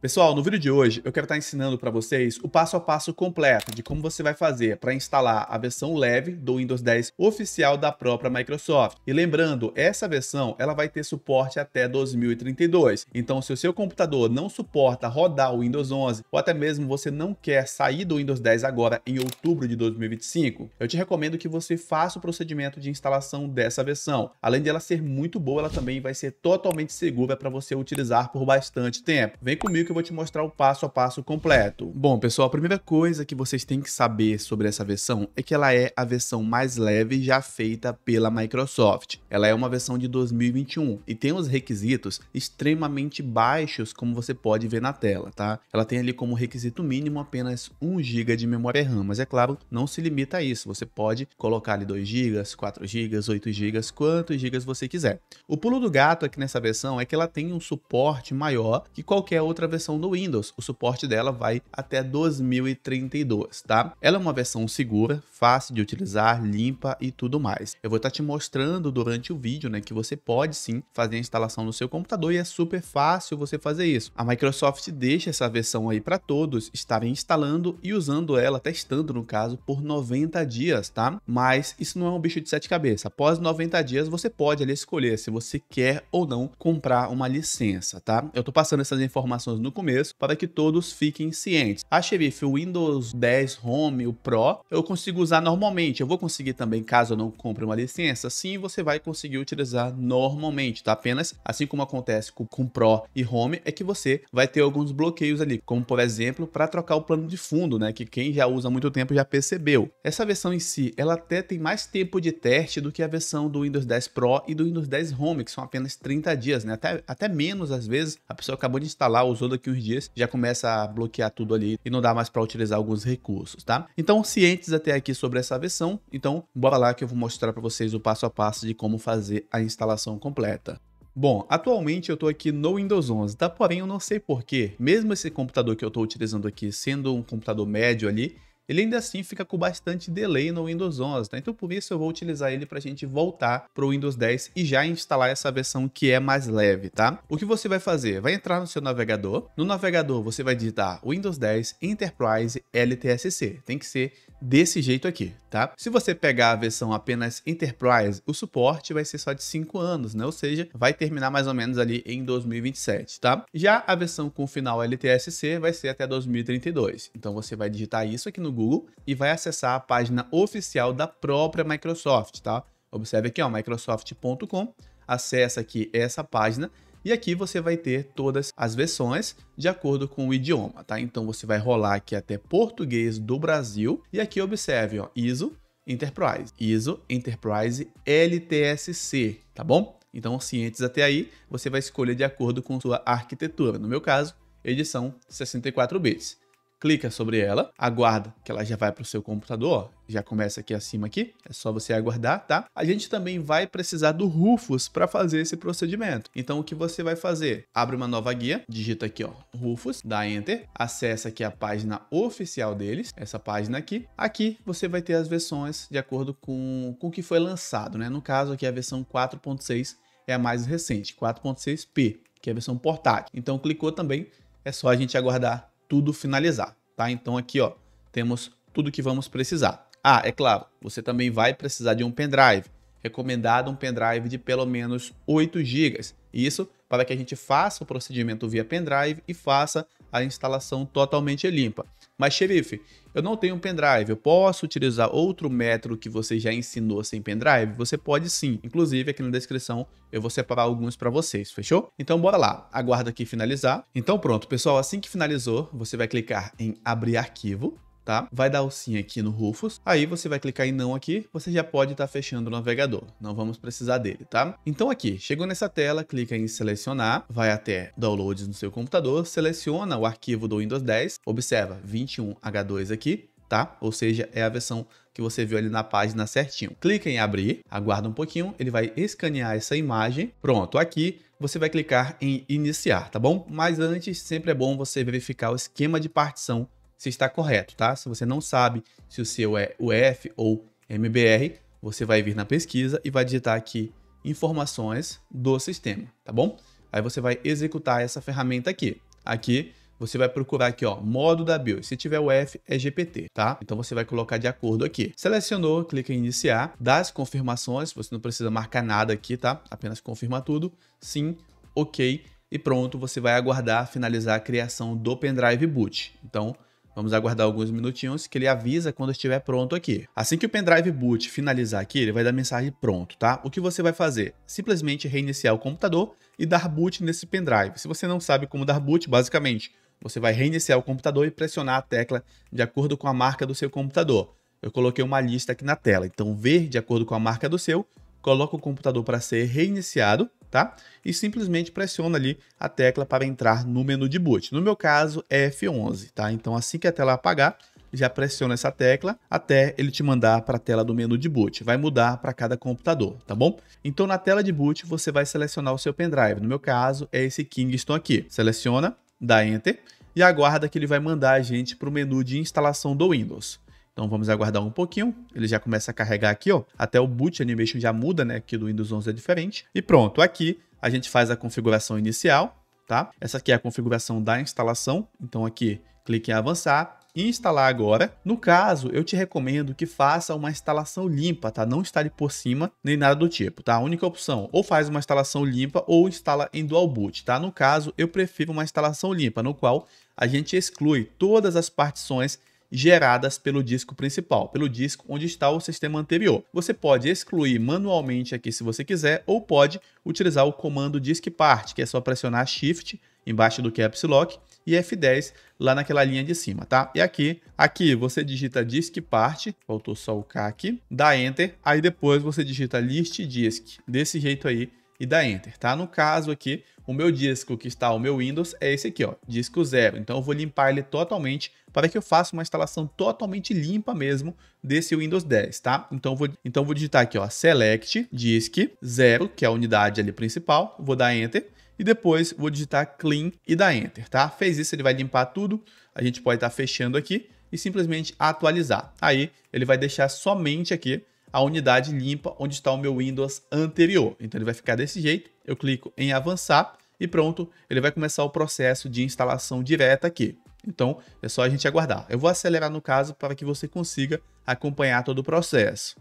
Pessoal, no vídeo de hoje eu quero estar ensinando para vocês o passo a passo completo de como você vai fazer para instalar a versão leve do Windows 10 oficial da própria Microsoft. E lembrando, essa versão ela vai ter suporte até 2032. Então, se o seu computador não suporta rodar o Windows 11 ou até mesmo você não quer sair do Windows 10 agora em outubro de 2025, eu te recomendo que você faça o procedimento de instalação dessa versão. Além de ela ser muito boa, ela também vai ser totalmente segura para você utilizar por bastante tempo. Vem comigo que eu vou te mostrar o passo a passo completo. Bom, pessoal, a primeira coisa que vocês têm que saber sobre essa versão é que ela é a versão mais leve já feita pela Microsoft. Ela é uma versão de 2021 e tem os requisitos extremamente baixos, como você pode ver na tela, tá? Ela tem ali como requisito mínimo apenas 1 GB de memória RAM, mas é claro, não se limita a isso. Você pode colocar ali 2 GB, 4 GB, 8 GB, quantos GB você quiser. O pulo do gato aqui nessa versão é que ela tem um suporte maior que qualquer outra versão versão do Windows, o suporte dela vai até 2032, tá? Ela é uma versão segura, fácil de utilizar, limpa e tudo mais. Eu vou estar tá te mostrando durante o vídeo, né, que você pode sim fazer a instalação no seu computador e é super fácil você fazer isso. A Microsoft deixa essa versão aí para todos estarem instalando e usando ela, testando no caso, por 90 dias, tá? Mas isso não é um bicho de sete cabeças. Após 90 dias, você pode ali escolher se você quer ou não comprar uma licença, tá? Eu tô passando essas informações no no começo, para que todos fiquem cientes. A xerife, o Windows 10 Home, o Pro, eu consigo usar normalmente. Eu vou conseguir também, caso eu não compre uma licença? Sim, você vai conseguir utilizar normalmente, tá? Apenas, assim como acontece com, com Pro e Home, é que você vai ter alguns bloqueios ali, como por exemplo, para trocar o plano de fundo, né? Que quem já usa há muito tempo já percebeu. Essa versão em si, ela até tem mais tempo de teste do que a versão do Windows 10 Pro e do Windows 10 Home, que são apenas 30 dias, né? Até, até menos às vezes. A pessoa acabou de instalar, usou daqui uns dias já começa a bloquear tudo ali e não dá mais para utilizar alguns recursos, tá? Então, cientes até aqui sobre essa versão, então bora lá que eu vou mostrar para vocês o passo a passo de como fazer a instalação completa. Bom, atualmente eu estou aqui no Windows 11, tá? Porém, eu não sei porquê, mesmo esse computador que eu estou utilizando aqui sendo um computador médio ali, ele ainda assim fica com bastante delay no Windows 11, né? Então por isso eu vou utilizar ele para a gente voltar para o Windows 10 e já instalar essa versão que é mais leve, tá? O que você vai fazer? Vai entrar no seu navegador, no navegador você vai digitar Windows 10 Enterprise LTSC, tem que ser desse jeito aqui, tá? Se você pegar a versão apenas Enterprise, o suporte vai ser só de 5 anos, né? Ou seja, vai terminar mais ou menos ali em 2027, tá? Já a versão com final LTSC vai ser até 2032. Então você vai digitar isso aqui no Google e vai acessar a página oficial da própria Microsoft, tá? Observe aqui, ó, microsoft.com, acessa aqui essa página e aqui você vai ter todas as versões de acordo com o idioma, tá? Então você vai rolar aqui até português do Brasil e aqui observe, ó, ISO Enterprise, ISO Enterprise LTSC, tá bom? Então, cientes até aí, você vai escolher de acordo com sua arquitetura. No meu caso, edição 64 bits clica sobre ela, aguarda que ela já vai para o seu computador, ó, já começa aqui acima aqui, é só você aguardar, tá? A gente também vai precisar do Rufus para fazer esse procedimento. Então o que você vai fazer? Abre uma nova guia, digita aqui, ó, Rufus, dá enter, acessa aqui a página oficial deles, essa página aqui. Aqui você vai ter as versões de acordo com, com o que foi lançado, né? No caso aqui a versão 4.6 é a mais recente, 4.6p, que é a versão portátil. Então clicou também, é só a gente aguardar tudo finalizar, tá? Então aqui, ó, temos tudo que vamos precisar. Ah, é claro, você também vai precisar de um pendrive. Recomendado um pendrive de pelo menos 8 GB. Isso para que a gente faça o procedimento via pendrive e faça a instalação totalmente limpa. Mas, xerife, eu não tenho um pendrive, eu posso utilizar outro método que você já ensinou sem pendrive? Você pode sim. Inclusive, aqui na descrição eu vou separar alguns para vocês, fechou? Então bora lá, aguarda aqui finalizar. Então pronto, pessoal, assim que finalizou, você vai clicar em abrir arquivo tá? Vai dar o sim aqui no Rufus. Aí você vai clicar em não aqui, você já pode estar tá fechando o navegador. Não vamos precisar dele, tá? Então aqui, chegou nessa tela, clica em selecionar, vai até downloads no seu computador, seleciona o arquivo do Windows 10, observa 21H2 aqui, tá? Ou seja, é a versão que você viu ali na página certinho. Clica em abrir, aguarda um pouquinho, ele vai escanear essa imagem. Pronto, aqui você vai clicar em iniciar, tá bom? Mas antes, sempre é bom você verificar o esquema de partição você está correto, tá? Se você não sabe se o seu é UF ou MBR, você vai vir na pesquisa e vai digitar aqui informações do sistema, tá bom? Aí você vai executar essa ferramenta aqui. Aqui você vai procurar aqui, ó, modo da BIOS. Se tiver o é GPT, tá? Então você vai colocar de acordo aqui. Selecionou, clica em iniciar, Das confirmações, você não precisa marcar nada aqui, tá? Apenas confirma tudo, sim, ok, e pronto, você vai aguardar finalizar a criação do pendrive boot. Então, Vamos aguardar alguns minutinhos que ele avisa quando estiver pronto aqui. Assim que o pendrive boot finalizar aqui, ele vai dar mensagem pronto, tá? O que você vai fazer? Simplesmente reiniciar o computador e dar boot nesse pendrive. Se você não sabe como dar boot, basicamente, você vai reiniciar o computador e pressionar a tecla de acordo com a marca do seu computador. Eu coloquei uma lista aqui na tela, então ver de acordo com a marca do seu, coloca o computador para ser reiniciado tá? E simplesmente pressiona ali a tecla para entrar no menu de boot. No meu caso é F11, tá? Então assim que a tela apagar, já pressiona essa tecla até ele te mandar para a tela do menu de boot. Vai mudar para cada computador, tá bom? Então na tela de boot você vai selecionar o seu pendrive. No meu caso é esse Kingston aqui. Seleciona, dá Enter e aguarda que ele vai mandar a gente para o menu de instalação do Windows. Então vamos aguardar um pouquinho. Ele já começa a carregar aqui, ó. Até o boot animation já muda, né? Que do Windows 11 é diferente. E pronto, aqui a gente faz a configuração inicial, tá? Essa aqui é a configuração da instalação. Então aqui, clique em avançar instalar agora. No caso, eu te recomendo que faça uma instalação limpa, tá? Não instale por cima nem nada do tipo, tá? A única opção, ou faz uma instalação limpa ou instala em dual boot, tá? No caso, eu prefiro uma instalação limpa, no qual a gente exclui todas as partições geradas pelo disco principal, pelo disco onde está o sistema anterior. Você pode excluir manualmente aqui se você quiser, ou pode utilizar o comando disk part, que é só pressionar Shift embaixo do Caps Lock e F10 lá naquela linha de cima, tá? E aqui, aqui você digita disk part, faltou só o K aqui, dá Enter, aí depois você digita list disk, desse jeito aí e dá Enter, tá? No caso aqui, o meu disco que está o meu Windows é esse aqui, ó, disco zero. Então eu vou limpar ele totalmente para que eu faça uma instalação totalmente limpa mesmo desse Windows 10, tá? Então eu vou, então eu vou digitar aqui, ó, select disk zero, que é a unidade ali principal, vou dar Enter e depois vou digitar clean e dar enter, tá? Fez isso, ele vai limpar tudo. A gente pode estar tá fechando aqui e simplesmente atualizar. Aí ele vai deixar somente aqui a unidade limpa onde está o meu Windows anterior. Então ele vai ficar desse jeito, eu clico em avançar e pronto, ele vai começar o processo de instalação direta aqui. Então é só a gente aguardar. Eu vou acelerar no caso para que você consiga acompanhar todo o processo.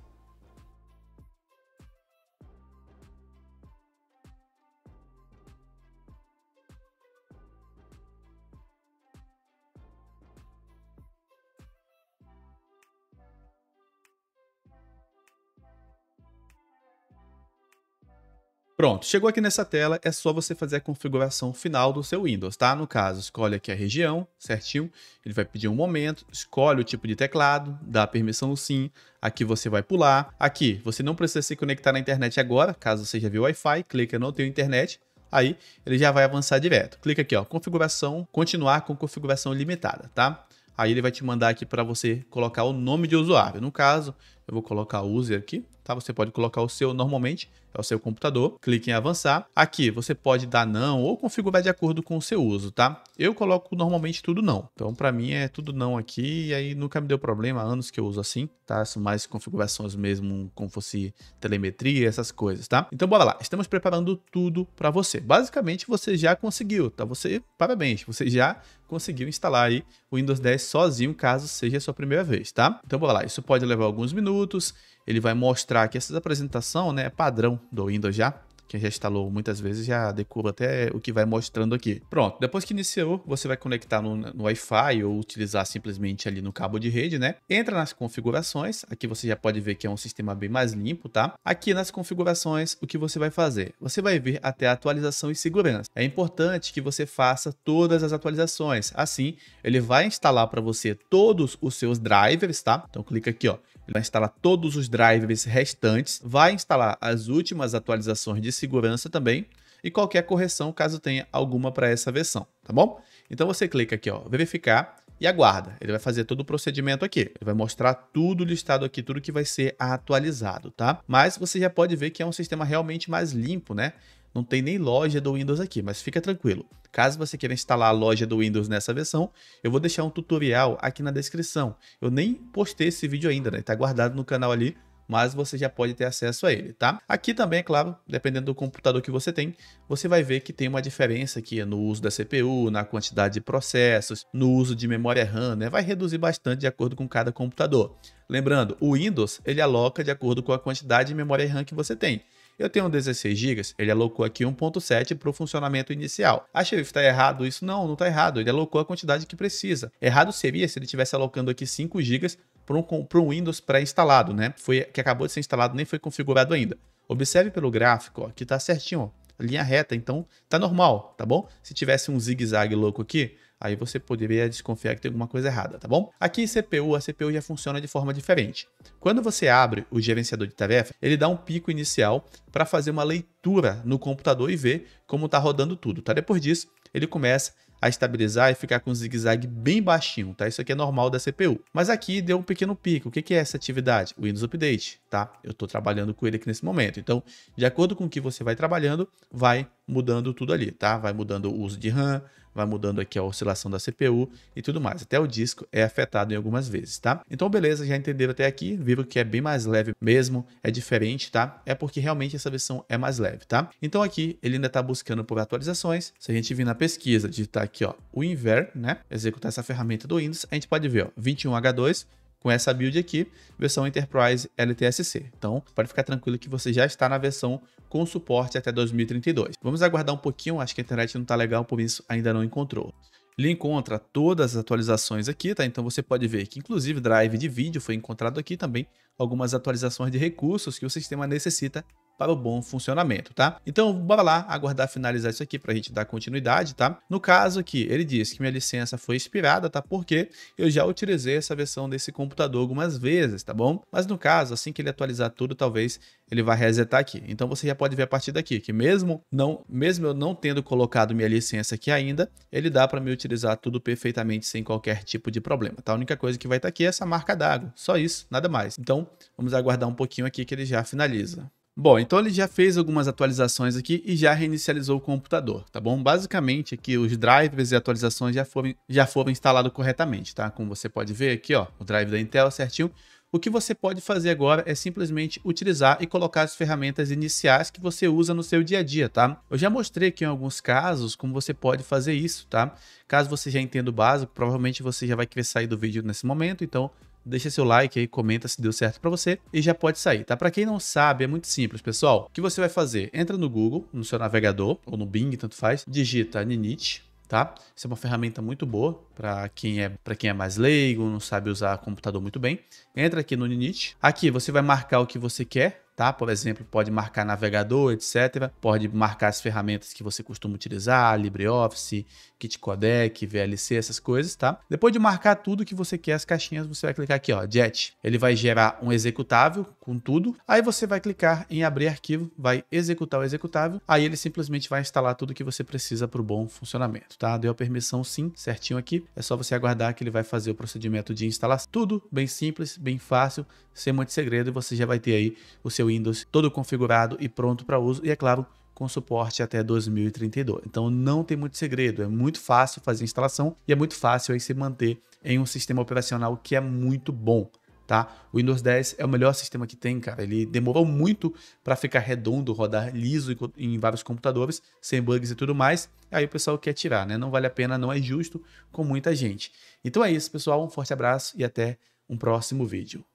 Pronto, chegou aqui nessa tela, é só você fazer a configuração final do seu Windows, tá? No caso, escolhe aqui a região, certinho, ele vai pedir um momento, escolhe o tipo de teclado, dá a permissão sim, aqui você vai pular, aqui você não precisa se conectar na internet agora, caso seja via Wi-Fi, clica no teu internet, aí ele já vai avançar direto. Clica aqui, ó, configuração, continuar com configuração limitada, tá? Aí ele vai te mandar aqui para você colocar o nome de usuário. No caso, eu vou colocar user aqui, tá? Você pode colocar o seu normalmente, é o seu computador. Clique em avançar. Aqui você pode dar não ou configurar de acordo com o seu uso, tá? Eu coloco normalmente tudo não. Então para mim é tudo não aqui e aí nunca me deu problema, há anos que eu uso assim, tá? São mais configurações mesmo, como fosse telemetria, essas coisas, tá? Então bora lá. Estamos preparando tudo para você. Basicamente você já conseguiu, tá? Você, parabéns, você já conseguiu instalar aí o Windows 10 sozinho, caso seja a sua primeira vez, tá? Então bora lá. Isso pode levar alguns minutos minutos. Ele vai mostrar que essa apresentação né, é padrão do Windows já. Quem já instalou muitas vezes já decora até o que vai mostrando aqui. Pronto, depois que iniciou, você vai conectar no, no Wi-Fi ou utilizar simplesmente ali no cabo de rede, né? Entra nas configurações, aqui você já pode ver que é um sistema bem mais limpo, tá? Aqui nas configurações, o que você vai fazer? Você vai vir até a atualização e segurança. É importante que você faça todas as atualizações, assim ele vai instalar para você todos os seus drivers, tá? Então clica aqui, ó, ele vai instalar todos os drivers restantes, vai instalar as últimas atualizações de segurança também e qualquer correção caso tenha alguma para essa versão, tá bom? Então você clica aqui, ó, verificar e aguarda. Ele vai fazer todo o procedimento aqui. Ele vai mostrar tudo listado aqui, tudo que vai ser atualizado, tá? Mas você já pode ver que é um sistema realmente mais limpo, né? Não tem nem loja do Windows aqui, mas fica tranquilo. Caso você queira instalar a loja do Windows nessa versão, eu vou deixar um tutorial aqui na descrição. Eu nem postei esse vídeo ainda, né? Tá guardado no canal ali, mas você já pode ter acesso a ele, tá? Aqui também, é claro, dependendo do computador que você tem, você vai ver que tem uma diferença aqui no uso da CPU, na quantidade de processos, no uso de memória RAM, né? Vai reduzir bastante de acordo com cada computador. Lembrando, o Windows, ele aloca de acordo com a quantidade de memória RAM que você tem. Eu tenho um 16 GB, ele alocou é aqui 1.7 para o funcionamento inicial. Achei que está errado isso? Não, não está errado. Ele alocou é a quantidade que precisa. Errado seria se ele estivesse alocando aqui 5 GB para um, um Windows pré-instalado, né? Foi, que acabou de ser instalado, nem foi configurado ainda. Observe pelo gráfico, ó, que está certinho, ó, linha reta, então está normal, tá bom? Se tivesse um zigue-zague louco aqui, Aí você poderia desconfiar que tem alguma coisa errada, tá bom? Aqui CPU, a CPU já funciona de forma diferente. Quando você abre o gerenciador de tarefa, ele dá um pico inicial para fazer uma leitura no computador e ver como está rodando tudo, tá? Depois disso, ele começa a estabilizar e ficar com um zigue-zague bem baixinho, tá? Isso aqui é normal da CPU. Mas aqui deu um pequeno pico. O que é essa atividade? Windows Update, tá? Eu estou trabalhando com ele aqui nesse momento. Então, de acordo com o que você vai trabalhando, vai mudando tudo ali, tá? Vai mudando o uso de RAM, vai mudando aqui a oscilação da CPU e tudo mais. Até o disco é afetado em algumas vezes, tá? Então, beleza, já entenderam até aqui. Viram que é bem mais leve mesmo, é diferente, tá? É porque realmente essa versão é mais leve, tá? Então, aqui ele ainda está buscando por atualizações. Se a gente vir na pesquisa, digitar aqui, ó, o Inver, né? Executar essa ferramenta do Windows, a gente pode ver, ó, 21H2, com essa build aqui, versão Enterprise LTSC. Então, pode ficar tranquilo que você já está na versão com suporte até 2032. Vamos aguardar um pouquinho, acho que a internet não está legal, por isso ainda não encontrou. Ele encontra todas as atualizações aqui, tá? Então você pode ver que inclusive drive de vídeo foi encontrado aqui também, algumas atualizações de recursos que o sistema necessita para o bom funcionamento, tá? Então, bora lá aguardar finalizar isso aqui para a gente dar continuidade, tá? No caso aqui, ele diz que minha licença foi expirada, tá? Porque eu já utilizei essa versão desse computador algumas vezes, tá bom? Mas no caso, assim que ele atualizar tudo, talvez ele vá resetar aqui. Então você já pode ver a partir daqui que mesmo não, mesmo eu não tendo colocado minha licença aqui ainda, ele dá para me utilizar tudo perfeitamente sem qualquer tipo de problema. Tá? A única coisa que vai estar tá aqui é essa marca d'água, só isso, nada mais. Então vamos aguardar um pouquinho aqui que ele já finaliza. Bom, então ele já fez algumas atualizações aqui e já reinicializou o computador, tá bom? Basicamente aqui os drivers e atualizações já foram, já foram instalados corretamente, tá? Como você pode ver aqui, ó, o drive da Intel é certinho. O que você pode fazer agora é simplesmente utilizar e colocar as ferramentas iniciais que você usa no seu dia a dia, tá? Eu já mostrei aqui em alguns casos como você pode fazer isso, tá? Caso você já entenda o básico, provavelmente você já vai querer sair do vídeo nesse momento, então deixa seu like aí, comenta se deu certo para você e já pode sair, tá? Para quem não sabe, é muito simples, pessoal. O que você vai fazer? Entra no Google, no seu navegador ou no Bing, tanto faz, digita Ninit, tá? Isso é uma ferramenta muito boa para quem é para quem é mais leigo, não sabe usar computador muito bem. Entra aqui no Ninit. Aqui você vai marcar o que você quer tá? Por exemplo, pode marcar navegador, etc. Pode marcar as ferramentas que você costuma utilizar, LibreOffice, Kitcodec, VLC, essas coisas, tá? Depois de marcar tudo que você quer, as caixinhas, você vai clicar aqui, ó, Jet. Ele vai gerar um executável com tudo. Aí você vai clicar em abrir arquivo, vai executar o executável. Aí ele simplesmente vai instalar tudo que você precisa para o bom funcionamento, tá? Deu a permissão sim, certinho aqui. É só você aguardar que ele vai fazer o procedimento de instalação. Tudo bem simples, bem fácil, sem muito segredo e você já vai ter aí o seu Windows, todo configurado e pronto para uso e é claro, com suporte até 2032. Então não tem muito segredo, é muito fácil fazer a instalação e é muito fácil aí se manter em um sistema operacional que é muito bom. Tá? O Windows 10 é o melhor sistema que tem, cara. Ele demorou muito para ficar redondo, rodar liso em vários computadores, sem bugs e tudo mais. Aí o pessoal quer tirar, né? Não vale a pena, não é justo com muita gente. Então é isso, pessoal. Um forte abraço e até um próximo vídeo.